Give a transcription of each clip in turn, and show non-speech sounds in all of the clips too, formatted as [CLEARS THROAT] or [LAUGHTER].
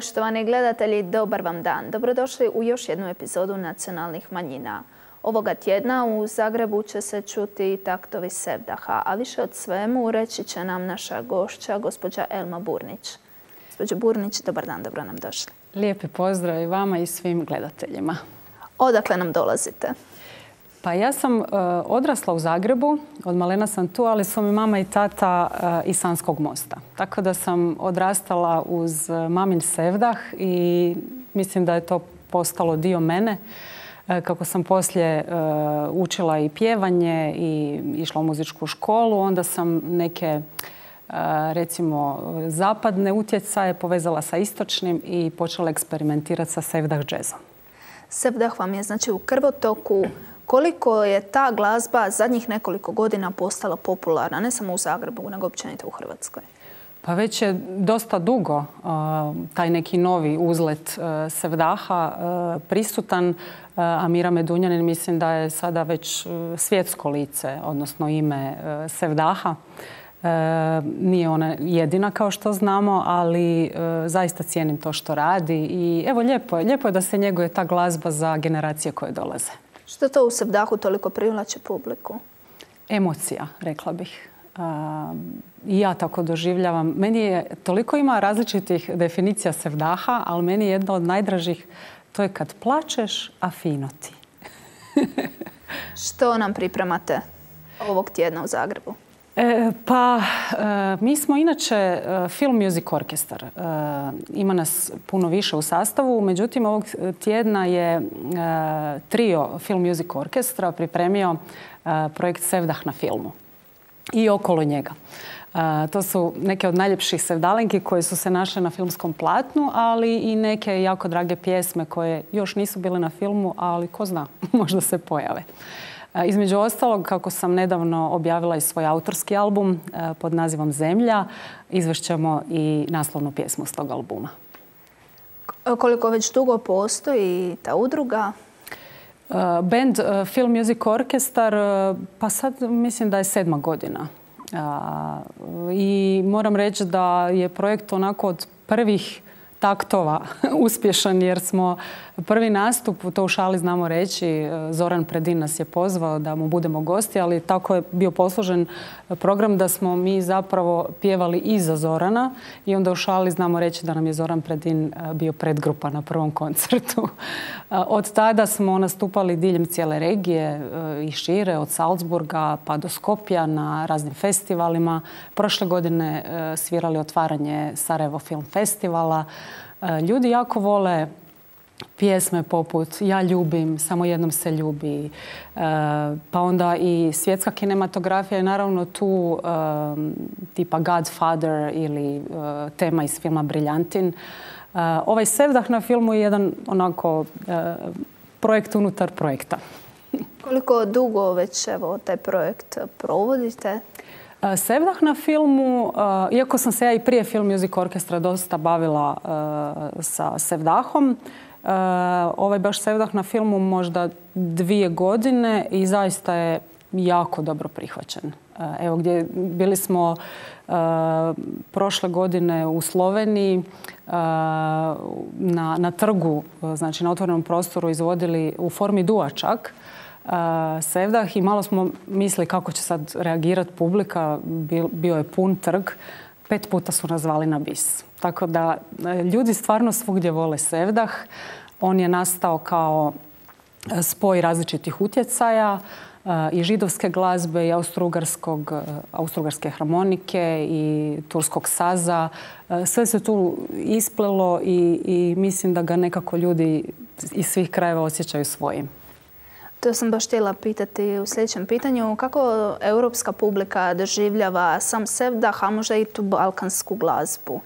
Poštovani gledatelji, dobar vam dan. Dobrodošli u još jednu epizodu Nacionalnih manjina. Ovoga tjedna u Zagrebu će se čuti taktovi Sevdaha, a više od svemu reći će nam naša gošća, gospođa Elma Burnić. Gospođo Burnić, dobar dan, dobro nam došli. Lijepi pozdrav i vama i svim gledateljima. Odakle nam dolazite? Pa ja sam e, odrasla u Zagrebu, od malena sam tu, ali su mi mama i tata e, iz Sanskog mosta. Tako da sam odrastala uz e, mamin sevdah i mislim da je to postalo dio mene. Kako sam poslije učila i pjevanje i išla u muzičku školu, onda sam neke recimo zapadne utjecaje povezala sa istočnim i počela eksperimentirati sa sevdah džezom. Sevdah vam je znači u krvotoku, koliko je ta glazba zadnjih nekoliko godina postala popularna, ne samo u Zagrebu, nego općenito u Hrvatskoj? Pa već je dosta dugo uh, taj neki novi uzlet uh, Sevdaha uh, prisutan. Amira Medunjanin mislim da je sada već svjetsko lice, odnosno ime Sevdaha. Nije ona jedina kao što znamo, ali zaista cijenim to što radi. I evo lijepo lijepo je da se njeguje ta glazba za generacije koje dolaze. Što to u Sevdahu toliko privlače publiku? Emocija, rekla bih. I ja tako doživljavam. Meni je, toliko ima različitih definicija sevdaha, ali meni je jedna od najdražih, to je kad plačeš, a fino ti. [LAUGHS] Što nam pripremate ovog tjedna u Zagrebu? E, pa, e, mi smo inače e, film music orkestar. ima nas puno više u sastavu, međutim ovog tjedna je trio film music orkestra pripremio projekt Sevdah na filmu i okolo njega. To su neke od najljepših sevdalenki koje su se našle na filmskom platnu, ali i neke jako drage pjesme koje još nisu bile na filmu, ali ko zna, [LAUGHS] možda se pojave. E, između ostalog, kako sam nedavno objavila i svoj autorski album e, pod nazivom Zemlja, izvešćemo i naslovnu pjesmu s tog albuma. Koliko već dugo postoji ta udruga? E, band Film Music Orkestar, pa sad mislim da je sedma godina. I moram reći da je projekt onako od prvih taktova [LAUGHS] uspješan jer smo prvi nastup, to u šali znamo reći, e, Zoran Predin nas je pozvao da mu budemo gosti, ali tako je bio posložen program da smo mi zapravo pjevali iza Zorana i onda u šali znamo reći da nam je Zoran Predin e, bio predgrupa na prvom koncertu. [LAUGHS] E, od tada smo nastupali diljem cijele regije i šire, od Salzburga pa do Skopja na raznim festivalima. Prošle godine svirali otvaranje Sarajevo Film Festivala, E, ljudi jako vole pjesme poput Ja ljubim, samo jednom se ljubi, e, pa onda i svjetska kinematografija je naravno tu e, tipa Godfather ili tema iz filma Briljantin. Ovaj Sevdah na filmu je jedan onako projekt unutar projekta. Koliko dugo već evo taj projekt provodite? Sevdah na filmu, eh, iako sam se ja i prije Film Music Orkestra dosta bavila eh, sa Sevdahom, eh, ovaj baš Sevdah na filmu možda dvije godine i zaista je jako dobro prihvaćen. Evo gdje bili smo prošle godine u Sloveniji na, na trgu, znači na otvorenom prostoru izvodili u formi duačak Sevdah i malo smo mislili kako će sad reagirati publika. Bio je pun trg. Pet puta su nazvali na bis. Tako da e, ljudi stvarno svugdje vole Sevdah. On je nastao kao e, spoj različitih utjecaja e, i židovske glazbe i austrougarske harmonike i turskog saza. Sve se tu isplelo i, i mislim da ga nekako ljudi iz svih krajeva osjećaju svojim. To sam baš htjela pitati u sljedećem pitanju. Kako europska publika doživljava sam Sevdah, a možda i tu balkansku glazbu?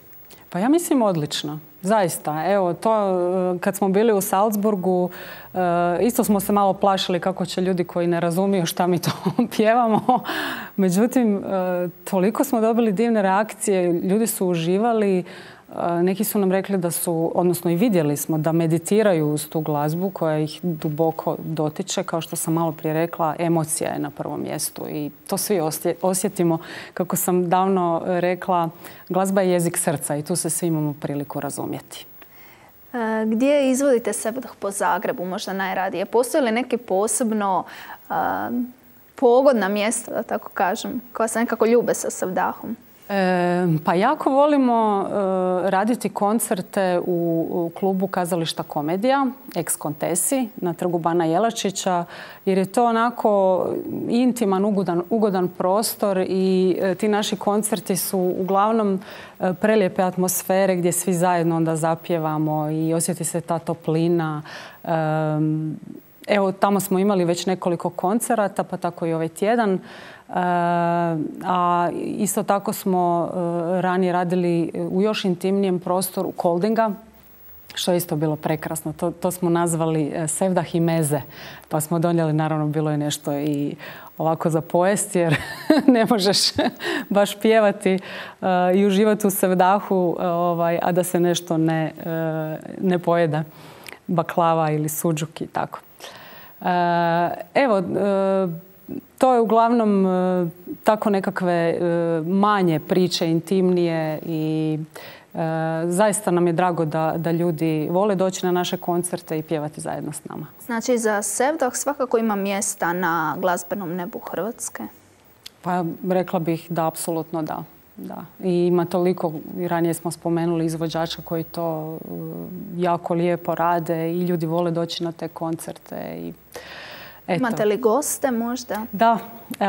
Pa ja mislim odlično. Zaista, evo, to e, kad smo bili u Salzburgu, e, isto smo se malo plašili kako će ljudi koji ne razumiju šta mi to [LAUGHS] pjevamo. Međutim, e, toliko smo dobili divne reakcije, ljudi su uživali, Eh, neki su nam rekli da su, odnosno i vidjeli smo, da meditiraju uz tu glazbu koja ih duboko dotiče. Kao što sam malo prije rekla, emocija je na prvom mjestu i to svi osjetimo. Kako sam davno rekla, glazba je jezik srca i tu se svi imamo priliku razumjeti. Eh, gdje izvodite se po Zagrebu možda najradije? Postoje li neke posebno eh, pogodna mjesta, da tako kažem, koja se nekako ljube sa Savdahom? pa jako volimo eh, raditi koncerte u, klubu kazališta komedija, ex Contessi na trgu Bana Jelačića, jer je to onako intiman, ugodan, prostor i eh, ti naši koncerti su uglavnom eh, prelijepe atmosfere gdje svi zajedno onda zapjevamo i osjeti se ta toplina. Evo, tamo smo imali već nekoliko koncerata, pa tako i ovaj tjedan. Eh, a isto tako smo eh, ranije radili u još intimnijem prostoru koldinga, što je isto bilo prekrasno. To, to smo nazvali eh, i meze pa smo donijeli, naravno bilo je nešto i ovako za pojest, jer [LAUGHS] ne možeš [LAUGHS] baš pjevati i uživati u sevdahu, ovaj, a da se nešto ne, ne pojeda. Baklava ili suđuki i tako. Evo, to je uglavnom e, tako nekakve e, manje priče, intimnije i e, zaista nam je drago da, da ljudi vole doći na naše koncerte i pjevati zajedno s nama. Znači za Sevdah svakako ima mjesta na glazbenom nebu Hrvatske? Pa rekla bih da, apsolutno da. Da. I ima toliko, i ranije smo spomenuli izvođača koji to jako lijepo rade i ljudi vole doći na te koncerte i Imate li goste možda? Da, e,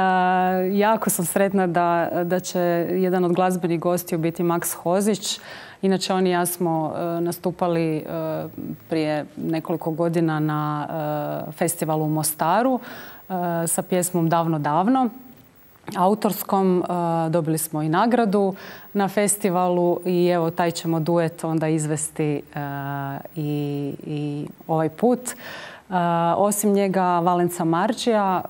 jako sam sretna da, će jedan od glazbenih gostiju biti Max Hozić. Inače, on i ja smo e, nastupali e, prije nekoliko godina na festivalu u Mostaru sa pjesmom Davno, davno. Autorskom dobili smo i nagradu na festivalu i evo taj ćemo duet onda izvesti i, i ovaj put. Eh, osim njega Valenca Marđija,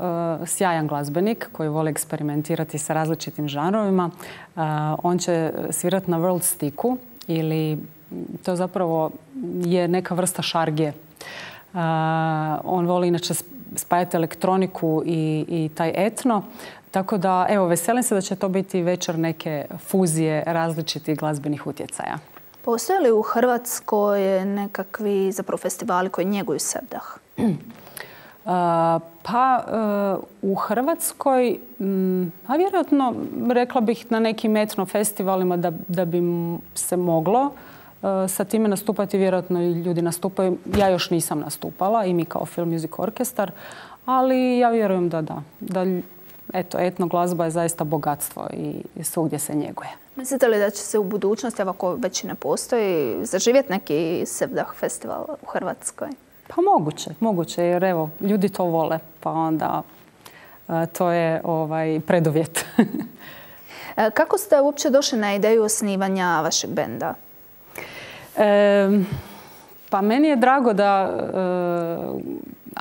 eh, sjajan glazbenik koji voli eksperimentirati sa različitim žanrovima. Eh, on će svirati na World Sticku ili to zapravo je neka vrsta šargije. On voli inače spajati elektroniku i, taj etno. Tako da, evo, veselim se da će to biti večer neke fuzije različitih glazbenih utjecaja. Postoje li u Hrvatskoj nekakvi zapravo festivali koji njeguju sevdah? [CLEARS THROAT] Pa e, u Hrvatskoj, a vjerojatno rekla bih na nekim etno festivalima da, bi se moglo e, sa time nastupati, vjerojatno i ljudi nastupaju. Ja još nisam nastupala i mi kao Film Music Orkestar, ali ja vjerujem da da. da eto, etno glazba je zaista bogatstvo i svugdje se njeguje. Mislite li da će se u budućnosti, ako već ne postoji, zaživjeti neki Sevdah festival u Hrvatskoj? Pa moguće, moguće jer evo, ljudi to vole pa onda e, to je ovaj, preduvjet. [LAUGHS] E, kako ste uopće došli na ideju osnivanja vašeg benda? E, pa meni je drago da e,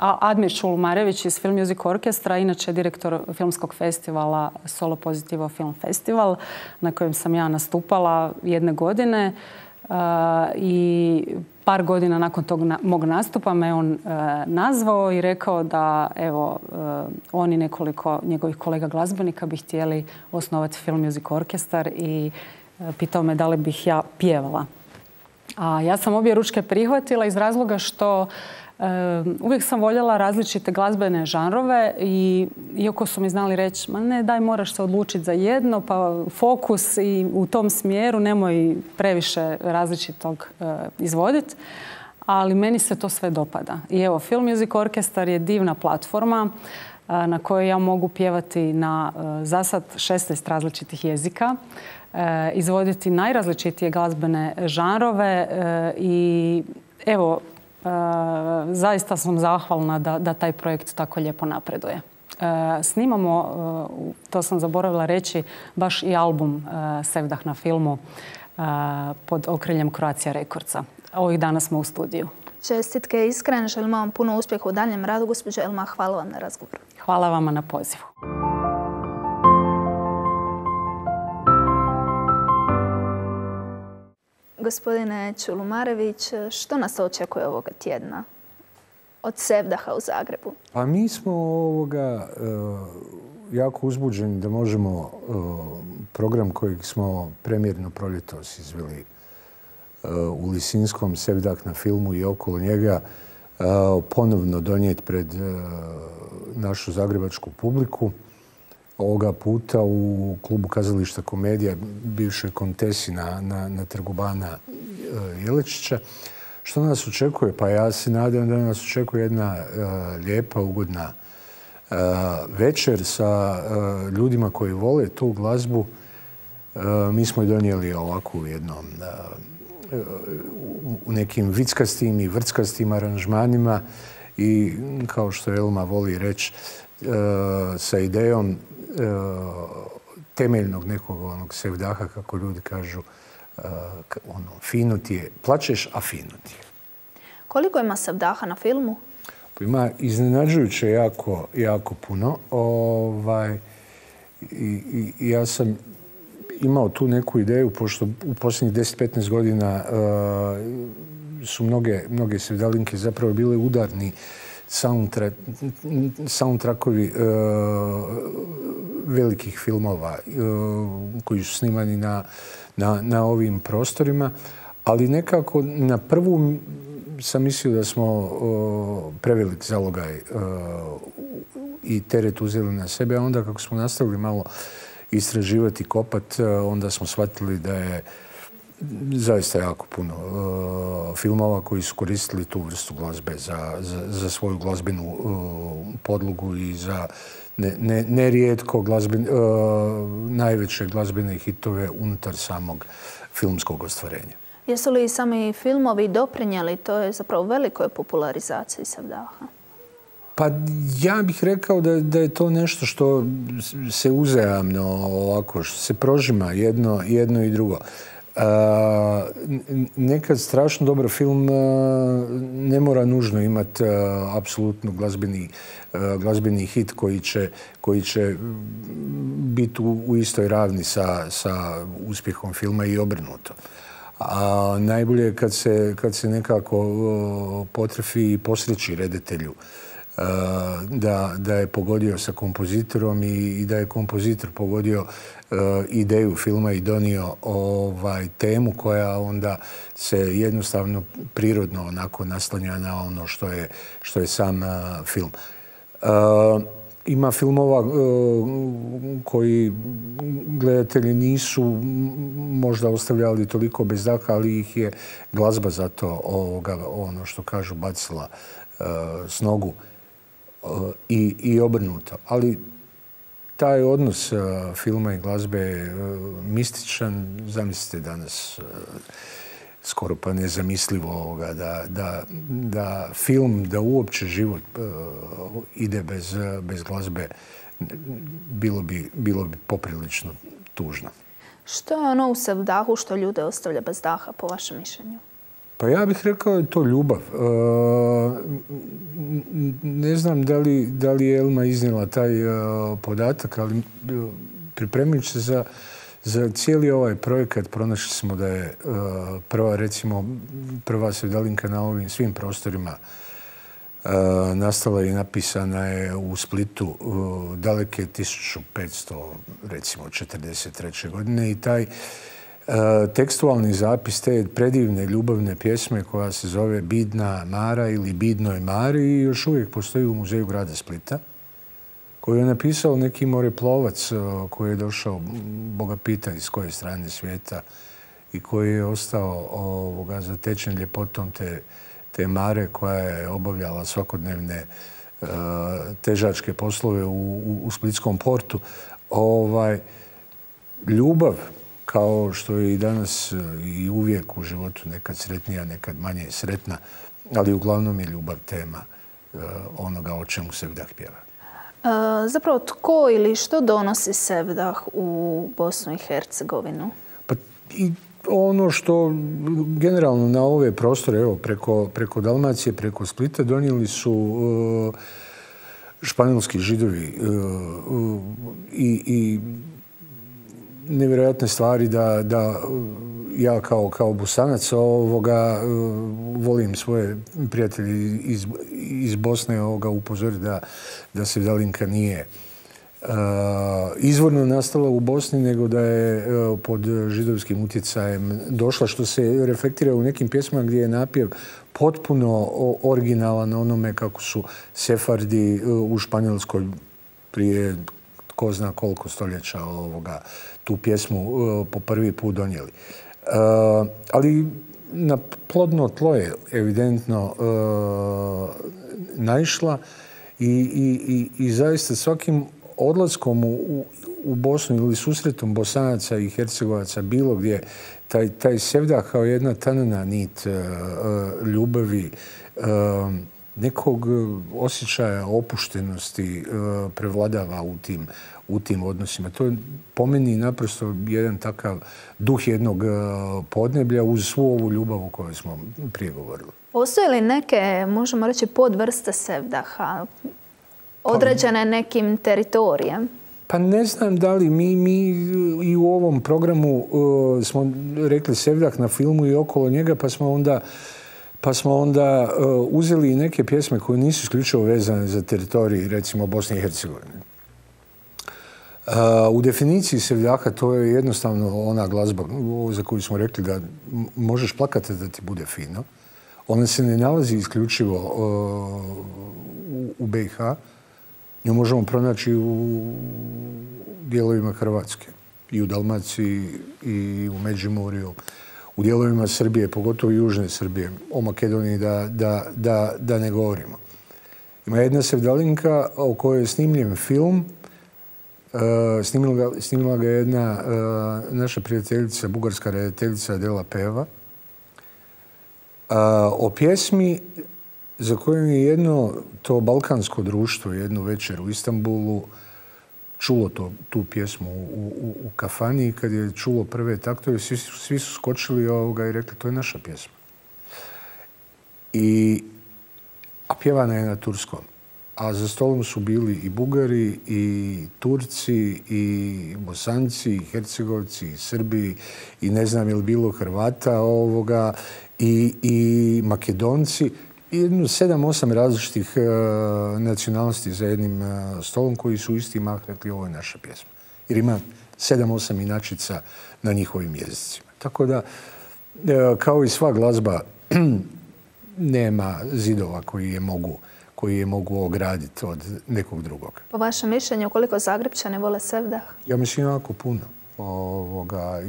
Admir Čulumarević iz Film Music Orkestra, inače direktor filmskog festivala Solo Pozitivo Film Festival, na kojem sam ja nastupala jedne godine, i par godina nakon tog na, mog nastupa me on e, nazvao i rekao da evo e, on nekoliko njegovih kolega glazbenika bi htjeli osnovati film Music Orkestar i e, pitao me da li bih ja pjevala. A ja sam obje ručke prihvatila iz razloga što Uvijek sam voljela različite glazbene žanrove i iako su mi znali reći ma ne daj moraš se odlučiti za jedno pa fokus i u tom smjeru nemoj previše različitog e, izvoditi. Ali meni se to sve dopada. I evo, Film Music Orkestar je divna platforma e, na kojoj ja mogu pjevati na e, zasad 16 različitih jezika, izvoditi najrazličitije glazbene žanrove i evo, zaista sam zahvalna da, da taj projekt tako lijepo napreduje. E, snimamo, e, to sam zaboravila reći, baš i album e, Sevdah na filmu pod okriljem Croatia rekordca Ovih dana smo u studiju. Čestitke, iskreno želim vam puno uspjeha u daljem radu. Gospođo Elma, hvala vam na razgovoru. Hvala vama na pozivu. Gospodine Čulumarević, što nas očekuje ovoga tjedna od Sevdaha u Zagrebu? Pa mi smo ovoga e, jako uzbuđeni da možemo e, program kojeg smo premjerno proljetos izveli e, u Lisinskom, sevdah na filmu i okolo njega, ponovno donijeti pred našu zagrebačku publiku ovoga puta u klubu kazališta komedija bivšoj kontesi na, na, na trgu Bana e, Jelečića. Što nas očekuje? Pa ja se nadam da nas očekuje jedna ljepa, lijepa, ugodna e, večer sa e, ljudima koji vole tu glazbu. Mi smo i donijeli ovakvu u jednom u nekim vickastim i vrckastim aranžmanima i kao što Elma voli reći sa idejom E, temeljnog nekog onog sevdaha, kako ljudi kažu, e, ono, fino ti je, plačeš, a fino ti je. Koliko ima sevdaha na filmu? Ima iznenađujuće jako, jako puno. Ovaj, i, i, ja sam imao tu neku ideju, pošto u posljednjih 10-15 godina e, su mnoge, mnoge sevdalinke zapravo bile udarni samo soundtrackovi velikih filmova e, koji su snimani na, ovim prostorima, ali nekako na prvu sam mislio da smo e, prevelik zalogaj e, i teret uzeli na sebe, a onda kako smo nastavili malo istraživati, kopat, onda smo shvatili da je zaista jako puno filmova koji su koristili tu vrstu glazbe za, svoju glazbenu podlogu i za nerijetko e, najveće glazbene hitove unutar samog filmskog ostvarenja. Jesu li sami filmovi doprinjeli? To je zapravo velikoj popularizaciji Savdaha. Pa ja bih rekao da, da je to nešto što se uzajamno ovako, što se prožima jedno i drugo. Nekad strašno dobar film ne mora nužno imati apsolutno glazbeni, hit koji će, biti u, istoj ravni sa, uspjehom filma i obrnuto. A najbolje je kad se, nekako potrefi i posreći reditelju Eh, da, je pogodio sa kompozitorom i, da je kompozitor pogodio eh, ideju filma i donio ovaj temu koja onda se jednostavno prirodno onako naslanja na ono što je, što je sam eh, film. ima filmova koji gledatelji nisu možda ostavljali toliko bez daka, ali ih je glazba za to ono što kažu bacila s nogu i, obrnuto. Ali taj odnos e, filma i glazbe je e, mističan. Zamislite danas e, skoro pa nezamislivo ovoga da, film, da uopće život ide bez, glazbe bilo bi, bilo bi poprilično tužno. Što je ono u sevdahu što ljude ostavlja bez daha, po vašem mišljenju? Pa ja bih rekao je to ljubav. E, ne znam da li, je Elma iznijela taj e, podatak, ali e, pripremajući se za, za cijeli ovaj projekat pronašli smo da je prva, recimo, prva svjedalinka na ovim svim prostorima nastala i napisana je u Splitu daleke 1500, recimo, 43. godine i taj E, tekstualni zapis te predivne ljubavne pjesme koja se zove Bidna Mara ili Bidnoj Mari i još uvijek postoji u muzeju grada Splita koju je napisao neki moreplovac e, koji je došao, Boga pita iz koje strane svijeta i koji je ostao ovoga, zatečen ljepotom te, te mare koja je obavljala svakodnevne e, težačke poslove u, u Splitskom portu. Ovaj, ljubav kao što je i danas e, i uvijek u životu nekad sretnija, nekad manje sretna, ali uglavnom je ljubav tema e, onoga o čemu Sevdah pjeva. E, zapravo, tko ili što donosi Sevdah u Bosnu i Hercegovinu? Pa i ono što generalno na ove prostore, evo, preko, Dalmacije, preko Splita, donijeli su španjolski židovi i nevjerojatne stvari da, da ja kao, kao busanac ovoga, volim svoje prijatelje iz, Bosne ovoga upozoriti da, se Dalinka nije izvorno nastala u Bosni, nego da je e, pod židovskim utjecajem došla, što se reflektira u nekim pjesmama gdje je napjev potpuno originalan onome kako su Sefardi e, u Španjolskoj prije tko zna koliko stoljeća ovoga, tu pjesmu e, po prvi put donijeli. E, ali na plodno tlo je evidentno e, naišla i, i, i, i zaista svakim odlaskom u, u Bosnu ili susretom Bosanaca i Hercegovaca bilo gdje, taj, taj sevda kao jedna tanana nit ljubavi, nekog e, osjećaja opuštenosti e, prevladava u tim, u tim odnosima. To je po meni naprosto jedan takav duh jednog e, podneblja uz svu ovu ljubav o kojoj smo prije govorili. Postoje li neke, možemo reći, podvrste sevdaha pa- određene nekim teritorijem? Pa ne znam da li mi, mi i u ovom programu smo rekli sevdah na filmu i okolo njega, pa smo onda pa smo onda e, uzeli i neke pjesme koje nisu isključivo vezane za teritorij, recimo Bosne i Hercegovine. E, u definiciji Sevljaka to je jednostavno ona glazba za koju smo rekli da možeš plakati da ti bude fino. Ona se ne nalazi isključivo e, u BiH. Nju možemo pronaći u dijelovima Hrvatske. I u Dalmaciji, i u Međimurju, u dijelovima Srbije, pogotovo južne Srbije, o Makedoniji da, ne govorimo. Ima jedna sevdalinka o kojoj je snimljen film, e, snimila, ga, jedna e, naša prijateljica, bugarska redateljica Dela Peva, e, o pjesmi za koju je jedno to balkansko društvo jednu večer u Istanbulu čulo to, tu pjesmu u, u, kafani kad je čulo prve taktove, svi, svi su skočili ovoga i rekli to je naša pjesma. I, a pjevana je na turskom. A za stolom su bili i Bugari, i Turci, i Bosanci, i Hercegovci, i Srbi, i ne znam je li bilo Hrvata ovoga, i, i Makedonci jednu sedam, osam različitih e, nacionalnosti za jednim e, stolom koji su isti mah rekli ovo je naša pjesma. Jer ima sedam, osam inačica na njihovim jezicima. Tako da, e, kao i sva glazba, [CLEARS THROAT] nema zidova koji je mogu koji je mogu ograditi od nekog drugog. Po vašem mišljenju, koliko ne vole sevdah? Ja mislim jako puno.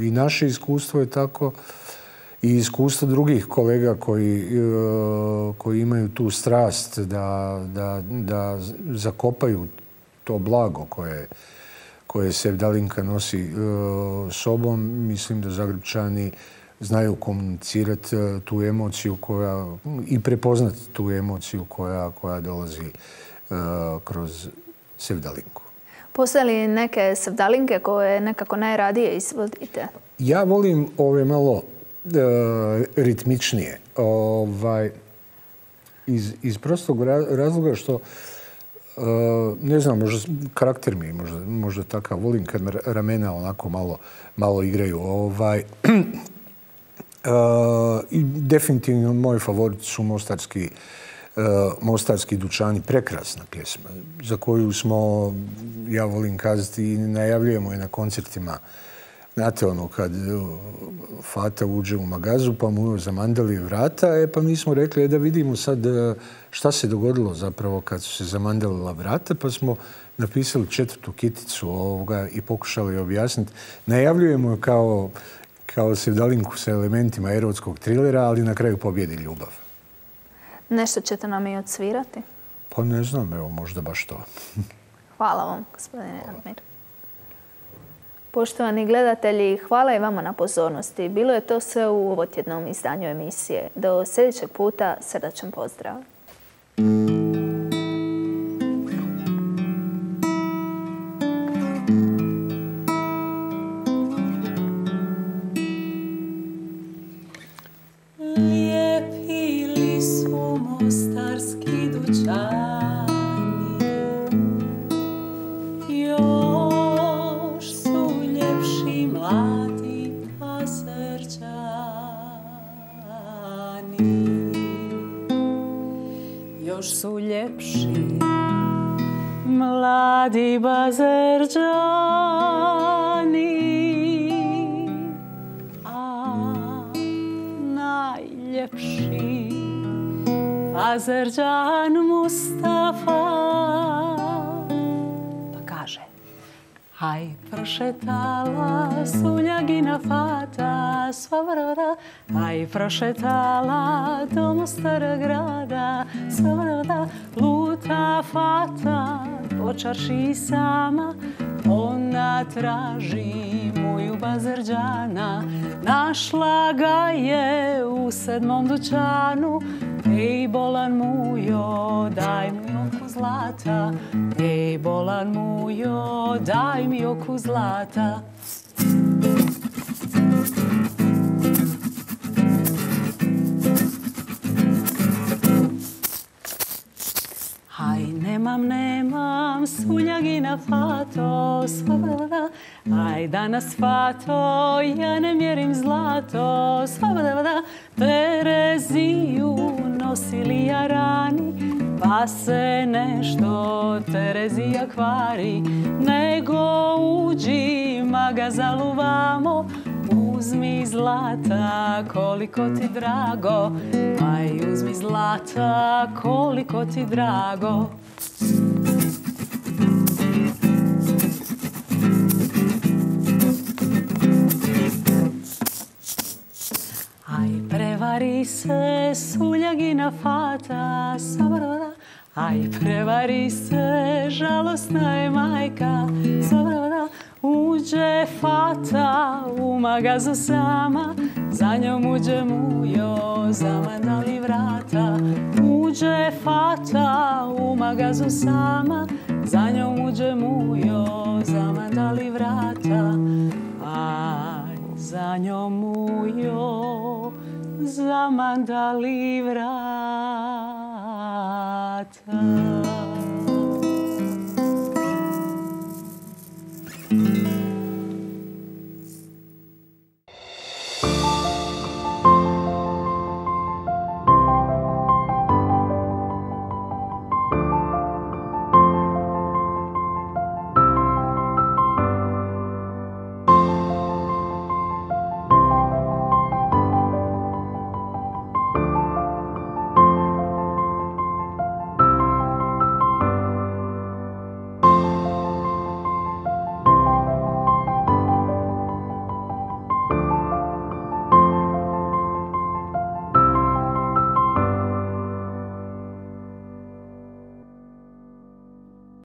I naše iskustvo je tako i iskustva drugih kolega koji, e, koji imaju tu strast da, zakopaju to blago koje, koje se nosi e, sobom, mislim da Zagrebčani znaju komunicirati e, tu emociju koja i prepoznati tu emociju koja, koja dolazi kroz sevdalinku. Postoje li neke sevdalinke koje nekako najradije izvodite? Ja volim ove malo E, ritmičnije. Ovaj, iz, prostog razloga što e, ne znam, možda karakter mi je možda, takav. Volim kad me ramena onako malo, igraju. Ovaj, [CLEARS THROAT] e, i definitivno moj favorit su Mostarski Mostarski dućani, prekrasna pjesma, za koju smo, ja volim kazati, i najavljujemo je na koncertima Znate, ono, kad e, Fata uđe u magazu, pa mu zamandali vrata, e, pa mi smo rekli e, da vidimo sad e, šta se dogodilo zapravo kad su se zamandalila vrata, pa smo napisali četvrtu kiticu ovoga i pokušali objasniti. Najavljujemo je kao, kao sevdalinku sa elementima erotskog trilera, ali na kraju pobjedi ljubav. Nešto ćete nam i odsvirati? Pa ne znam, evo, možda baš to. [LAUGHS] Hvala vam, gospodine Poštovani gledatelji, hvala i vama na pozornosti. Bilo je to sve u ovotjednom izdanju emisije. Do sljedećeg puta, srdačan pozdrav! Azerđan Mustafa Pa kaže haj prošetala suljagina fata sva vroda Aj prošetala do Mostara grada sva vroda Luta fata počarši sama Ona traži Moju bazerđana Našla ga je u sedmom dućanu Ej, bolan mujo, daj mi oku zlata. Ej, bolan mujo, daj mi oku zlata. Aj, nemam, nemam, na fato, svabadavada. Aj, danas fato, ja ne mjerim zlato, svabadavada. Tereziju, nosili rani pa se nešto Terezija kvari, nego uđi maga zaluvamo, uzmi zlata koliko ti drago, aj uzmi zlata koliko ti drago. Aj prevari se su ljagina fata, A aj prevari se, žalostna je majka, sabrada, uđe fata u za sama, za njom uđe mujo, zamandali vrata, uđe fata u za sama, za njom uđe mujo, zamandali vrata, aj za njom mujo. zamanda livrata.